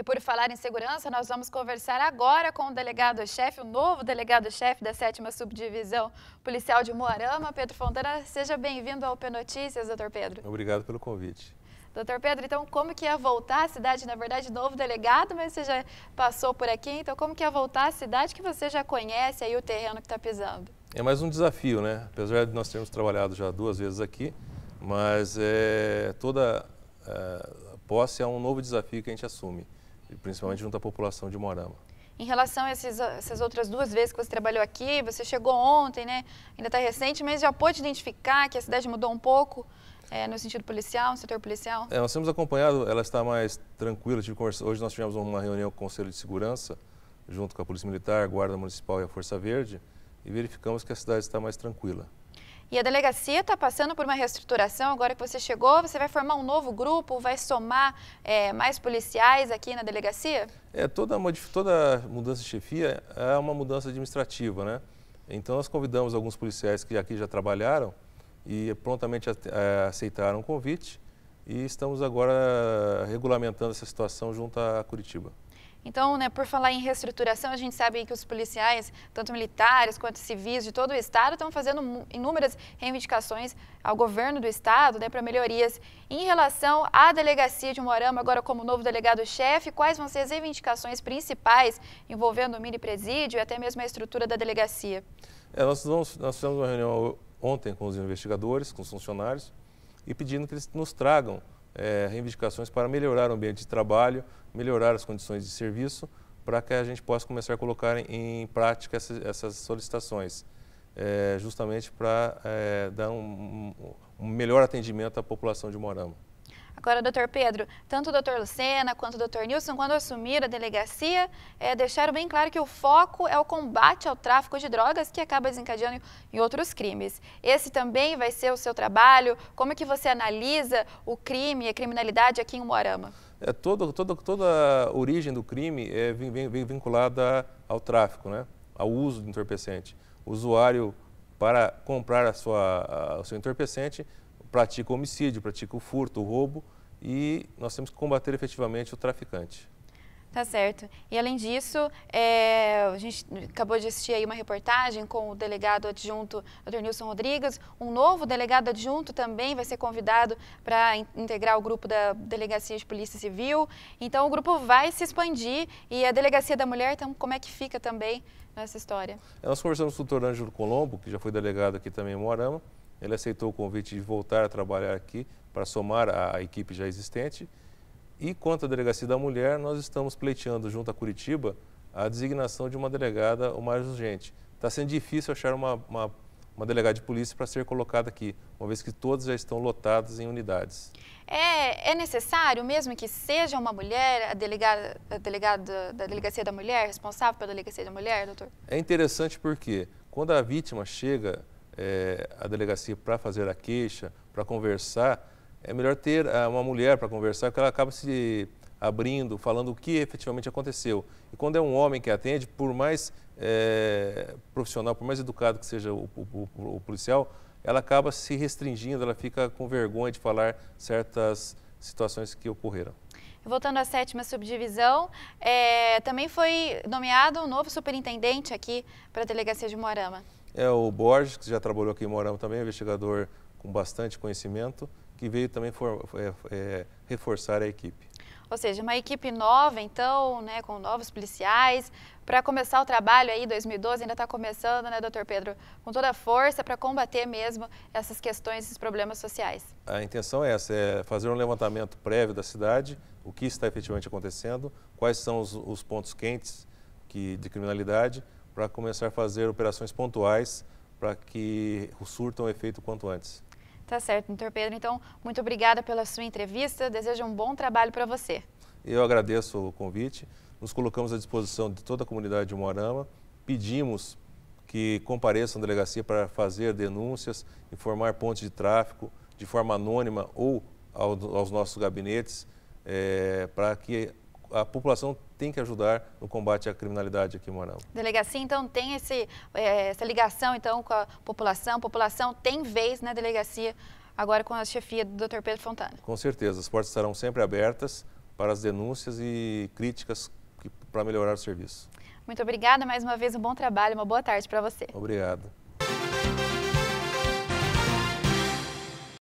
E por falar em segurança, nós vamos conversar agora com o delegado-chefe, o novo delegado-chefe da 7 Subdivisão Policial de Moarama, Pedro Fontana. Seja bem-vindo ao P Notícias, doutor Pedro. Obrigado pelo convite. Doutor Pedro, então como que ia é voltar à cidade? Na verdade, novo delegado, mas você já passou por aqui, então como que ia é voltar à cidade que você já conhece aí o terreno que está pisando? É mais um desafio, né? Apesar de nós termos trabalhado já duas vezes aqui, mas é, toda é, posse é um novo desafio que a gente assume principalmente junto à população de Morama. Em relação a esses, essas outras duas vezes que você trabalhou aqui, você chegou ontem, né? Ainda está recente, mas já pôde identificar que a cidade mudou um pouco é, no sentido policial, no setor policial? É, nós temos acompanhado, ela está mais tranquila. Hoje nós tivemos uma reunião com o Conselho de Segurança, junto com a Polícia Militar, a Guarda Municipal e a Força Verde, e verificamos que a cidade está mais tranquila. E a delegacia está passando por uma reestruturação. Agora que você chegou, você vai formar um novo grupo, vai somar é, mais policiais aqui na delegacia? É, toda, toda mudança de chefia é uma mudança administrativa, né? Então nós convidamos alguns policiais que aqui já trabalharam e prontamente é, aceitaram o convite e estamos agora regulamentando essa situação junto a Curitiba. Então, né, por falar em reestruturação, a gente sabe que os policiais, tanto militares quanto civis de todo o Estado, estão fazendo inúmeras reivindicações ao governo do Estado né, para melhorias. Em relação à delegacia de Morama, agora como novo delegado-chefe, quais vão ser as reivindicações principais envolvendo o mini-presídio e até mesmo a estrutura da delegacia? É, nós, vamos, nós fizemos uma reunião ontem com os investigadores, com os funcionários, e pedindo que eles nos tragam é, reivindicações para melhorar o ambiente de trabalho, melhorar as condições de serviço, para que a gente possa começar a colocar em, em prática essas, essas solicitações, é, justamente para é, dar um, um melhor atendimento à população de Morama. Agora, doutor Pedro, tanto o doutor Lucena quanto o doutor Nilson, quando assumiram a delegacia, é, deixaram bem claro que o foco é o combate ao tráfico de drogas que acaba desencadeando em outros crimes. Esse também vai ser o seu trabalho? Como é que você analisa o crime e a criminalidade aqui em Moarama? É, toda, toda, toda a origem do crime é, vem, vem, vem vinculada ao tráfico, né? ao uso do entorpecente. O usuário, para comprar a sua, a, o seu entorpecente, pratica o homicídio, pratica o furto, o roubo e nós temos que combater efetivamente o traficante. Tá certo. E além disso, é, a gente acabou de assistir aí uma reportagem com o delegado adjunto Dr. Nilson Rodrigues. Um novo delegado adjunto também vai ser convidado para integrar o grupo da Delegacia de Polícia Civil. Então o grupo vai se expandir e a Delegacia da Mulher, então, como é que fica também nessa história? É, nós conversamos com o doutor Ângelo Colombo, que já foi delegado aqui também em Moarama, ele aceitou o convite de voltar a trabalhar aqui para somar a equipe já existente. E quanto à Delegacia da Mulher, nós estamos pleiteando junto a Curitiba a designação de uma delegada o mais urgente. Está sendo difícil achar uma, uma, uma delegada de polícia para ser colocada aqui, uma vez que todas já estão lotadas em unidades. É, é, necessário mesmo que seja uma mulher a delegada, a delegada da Delegacia da Mulher, responsável pela Delegacia da Mulher, doutor? É interessante porque quando a vítima chega é, a delegacia para fazer a queixa, para conversar, é melhor ter ah, uma mulher para conversar, porque ela acaba se abrindo, falando o que efetivamente aconteceu. E quando é um homem que atende, por mais é, profissional, por mais educado que seja o, o, o, policial, ela acaba se restringindo, ela fica com vergonha de falar certas situações que ocorreram. Voltando à sétima subdivisão, é, também foi nomeado um novo superintendente aqui para a delegacia de Moarama é o Borges, que já trabalhou aqui em Morão também, é investigador com bastante conhecimento, que veio também for, é, é, reforçar a equipe. Ou seja, uma equipe nova, então, né, com novos policiais, para começar o trabalho aí, 2012 ainda está começando, né, doutor Pedro, com toda a força para combater mesmo essas questões, esses problemas sociais. A intenção é essa, é fazer um levantamento prévio da cidade, o que está efetivamente acontecendo, quais são os, os pontos quentes que, de criminalidade, para começar a fazer operações pontuais para que surto um efeito quanto antes. Tá certo, doutor Pedro. Então, muito obrigada pela sua entrevista. Desejo um bom trabalho para você. Eu agradeço o convite. Nos colocamos à disposição de toda a comunidade de Moarama. Pedimos que compareçam à delegacia para fazer denúncias, informar pontos de tráfico de forma anônima ou aos nossos gabinetes, é, eh, para que a população tem que ajudar no combate à criminalidade aqui em Moarama. Delegacia, então, tem esse, eh, essa ligação então com a população. A população tem vez na delegacia agora com a chefia do Dr. Pedro Fontana. Com certeza, as portas estarão sempre abertas para as denúncias e críticas para melhorar o serviço. Muito obrigada mais uma vez, um bom trabalho, uma boa tarde para você. Obrigado.